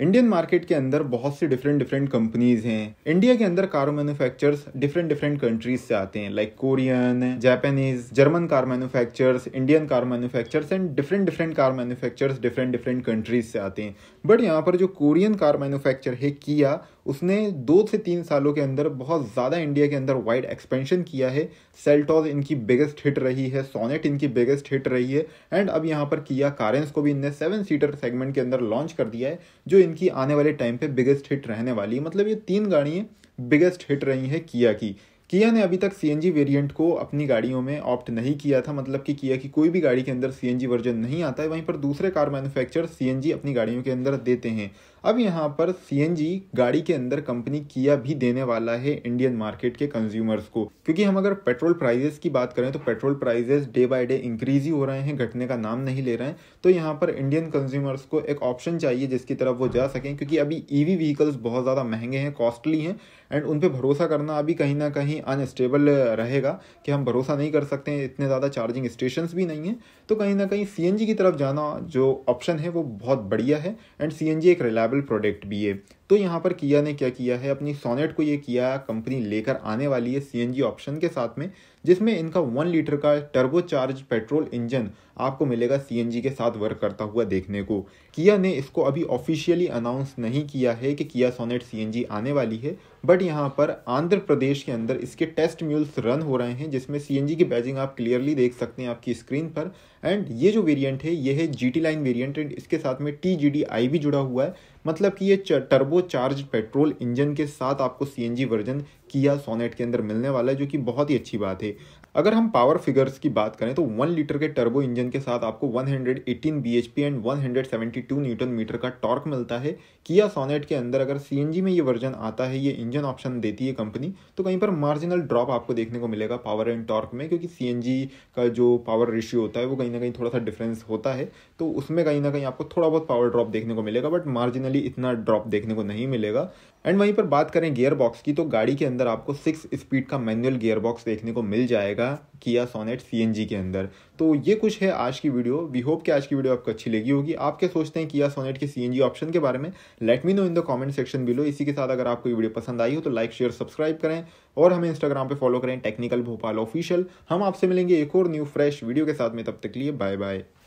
Indian market के अंदर बहुत सी डिफरेंट डिफरेंट कंपनीज हैं इंडिया के अंदर car manufacturers different different countries से आते हैं like Korean Japanese German car manufacturers Indian car manufacturers and different different car manufacturers different different countries से आते हैं बट यहाँ पर जो कोरियन कार मैन्युफैक्चर है किया उसने दो से तीन सालों के अंदर बहुत ज़्यादा इंडिया के अंदर वाइड एक्सपेंशन किया है सेल्टॉज इनकी बिगेस्ट हिट रही है सोनेट इनकी बिगेस्ट हिट रही है एंड अब यहाँ पर किया कारेंस को भी इनने सेवन सीटर सेगमेंट के अंदर लॉन्च कर दिया है जो इनकी आने वाले टाइम पे बिगेस्ट हिट रहने वाली है मतलब ये तीन गाड़ियाँ बिगेस्ट हिट रही हैं किया की किया ने अभी तक सी एन वेरियंट को अपनी गाड़ियों में ऑप्ट नहीं किया था मतलब कि किया की कोई भी गाड़ी के अंदर सी वर्जन नहीं आता है वहीं पर दूसरे कार मैन्युफैक्चर सी अपनी गाड़ियों के अंदर देते हैं अब यहाँ पर सी गाड़ी के अंदर कंपनी किया भी देने वाला है इंडियन मार्केट के कंज्यूमर्स को क्योंकि हम अगर पेट्रोल प्राइजेस की बात करें तो petrol prices day by day increase ही हो रहे हैं घटने का नाम नहीं ले रहे हैं तो यहाँ पर इंडियन कंज्यूमर्स को एक ऑप्शन चाहिए जिसकी तरफ वो जा सकें क्योंकि अभी ईवी e व्हीकल्स बहुत ज़्यादा महंगे हैं कॉस्टली हैं एंड उन पर भरोसा करना अभी कहीं ना कहीं अनस्टेबल रहेगा कि हम भरोसा नहीं कर सकते हैं इतने ज़्यादा चार्जिंग स्टेशन भी नहीं हैं तो कहीं ना कहीं सी की तरफ जाना जो ऑप्शन है वो बहुत बढ़िया है एंड सी एक रिलायबल मॉडल प्रोडक्ट भी है तो यहाँ पर किया ने क्या किया है अपनी सोनेट को ये किया कंपनी लेकर आने वाली है सीएनजी ऑप्शन के साथ में जिसमें इनका वन लीटर का टर्बोचार्ज पेट्रोल इंजन आपको मिलेगा सीएनजी के साथ वर्क करता हुआ देखने को किया ने इसको अभी ऑफिशियली अनाउंस नहीं किया है कि किया सोनेट सीएनजी आने वाली है बट यहाँ पर आंध्र प्रदेश के अंदर इसके टेस्ट म्यूल्स रन हो रहे हैं जिसमें सीएनजी की बैजिंग आप क्लियरली देख सकते हैं आपकी स्क्रीन पर एंड ये जो वेरियंट है ये है जी लाइन वेरियंट एंड इसके साथ में टी जी भी जुड़ा हुआ है मतलब कि ये टर्बो टर्बोचार्ज पेट्रोल इंजन के साथ आपको सीएनजी वर्जन किया सोनेट के अंदर मिलने वाला है जो कि बहुत ही अच्छी बात है अगर हम पावर फिगर्स की बात करें तो वन लीटर के टर्बो इंजन के साथ आपको 118 पी एंड 172 न्यूटन मीटर का टॉर्क मिलता है किया सोनेट के अंदर अगर सी में ये वर्जन आता है ये इंजन ऑप्शन देती है कंपनी तो कहीं पर मार्जिनल ड्रॉप आपको देखने को मिलेगा पावर एंड टॉर्क में क्योंकि सी का जो पावर रेशियो होता है वो कहीं ना कहीं थोड़ा सा डिफरेंस होता है तो उसमें कहीं ना कहीं आपको थोड़ा बहुत पावर ड्रॉप देखने को मिलेगा बट मार्जिनली इतना ड्रॉप देखने को नहीं मिलेगा एंड वहीं पर बात करें गियर बॉक्स की तो गाड़ी के अंदर आपको सिक्स स्पीड का मैनुअल गियर बॉक्स देखने को मिल जाएगा हमारा किया सोनेट सी के अंदर तो ये कुछ है आज की वीडियो वी होप कि आज की वीडियो आपको अच्छी लगी होगी आप क्या सोचते हैं किया सोनेट के सी ऑप्शन के बारे में let me know in the comment section below इसी के साथ अगर आपको ये वीडियो पसंद आई हो तो लाइक शेयर सब्सक्राइब करें और हमें इंस्टाग्राम पर फॉलो करें टेक्निकल भोपाल ऑफिशियल हम आपसे मिलेंगे एक और न्यू फ्रेश वीडियो के साथ में तब तक लिए बाय बाय